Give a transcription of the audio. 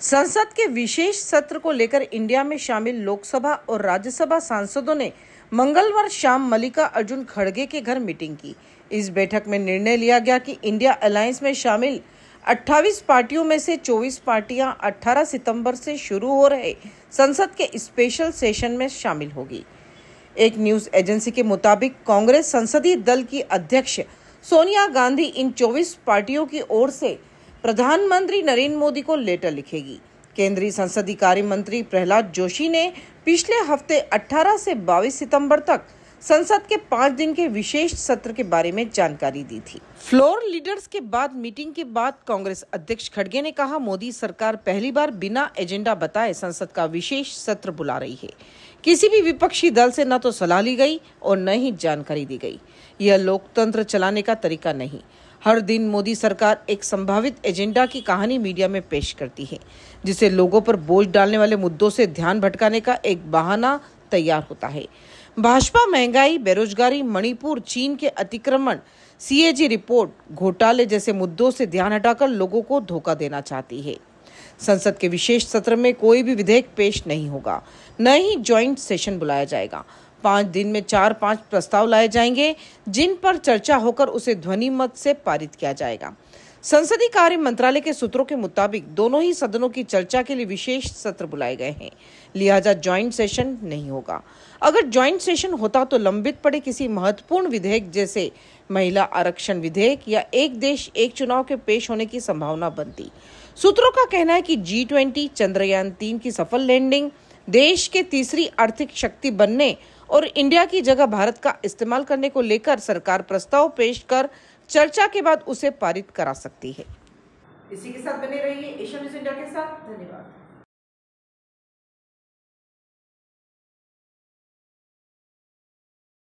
संसद के विशेष सत्र को लेकर इंडिया में शामिल लोकसभा और राज्यसभा सांसदों ने मंगलवार शाम मल्लिका अर्जुन खड़गे के घर मीटिंग की इस बैठक में निर्णय लिया गया कि इंडिया अलायंस में शामिल 28 पार्टियों में से 24 पार्टियां 18 सितंबर से शुरू हो रहे संसद के स्पेशल सेशन में शामिल होगी एक न्यूज एजेंसी के मुताबिक कांग्रेस संसदीय दल की अध्यक्ष सोनिया गांधी इन 24 पार्टियों की ओर से प्रधानमंत्री नरेंद्र मोदी को लेटर लिखेगी केंद्रीय संसदीय कार्य मंत्री प्रहलाद जोशी ने पिछले हफ्ते 18 से 22 सितंबर तक संसद के पाँच दिन के विशेष सत्र के बारे में जानकारी दी थी फ्लोर लीडर्स के बाद मीटिंग के बाद कांग्रेस अध्यक्ष खड़गे ने कहा मोदी सरकार पहली बार बिना एजेंडा बताए संसद का विशेष सत्र बुला रही है किसी भी विपक्षी दल से न तो सलाह ली गई और न ही जानकारी दी गई यह लोकतंत्र चलाने का तरीका नहीं हर दिन मोदी सरकार एक संभावित एजेंडा की कहानी मीडिया में पेश करती है जिसे लोगों पर बोझ डालने वाले मुद्दों से ध्यान भटकाने का एक बहाना तैयार होता है भाजपा महंगाई बेरोजगारी मणिपुर चीन के अतिक्रमण सीएजी रिपोर्ट घोटाले जैसे मुद्दों से ध्यान हटाकर लोगों को धोखा देना चाहती है संसद के विशेष सत्र में कोई भी विधेयक पेश नहीं होगा न ही ज्वाइंट सेशन बुलाया जाएगा पाँच दिन में चार पाँच प्रस्ताव लाए जाएंगे जिन पर चर्चा होकर उसे ध्वनि मत से पारित किया जाएगा संसदीय कार्य मंत्रालय के सूत्रों के मुताबिक दोनों ही सदनों की चर्चा के लिए विशेष सत्र बुलाए गए हैं लिहाजा ज्वाइंट सेशन नहीं होगा अगर ज्वाइंट सेशन होता तो लंबित पड़े किसी महत्वपूर्ण विधेयक जैसे महिला आरक्षण विधेयक या एक देश एक चुनाव के पेश होने की संभावना बनती सूत्रों का कहना है कि जी ट्वेंटी चंद्रयान तीन की सफल लैंडिंग देश के तीसरी आर्थिक शक्ति बनने और इंडिया की जगह भारत का इस्तेमाल करने को लेकर सरकार प्रस्ताव पेश कर चर्चा के बाद उसे पारित करा सकती है इसी के साथ बने रहिए एशिया न्यूज इंडिया के साथ धन्यवाद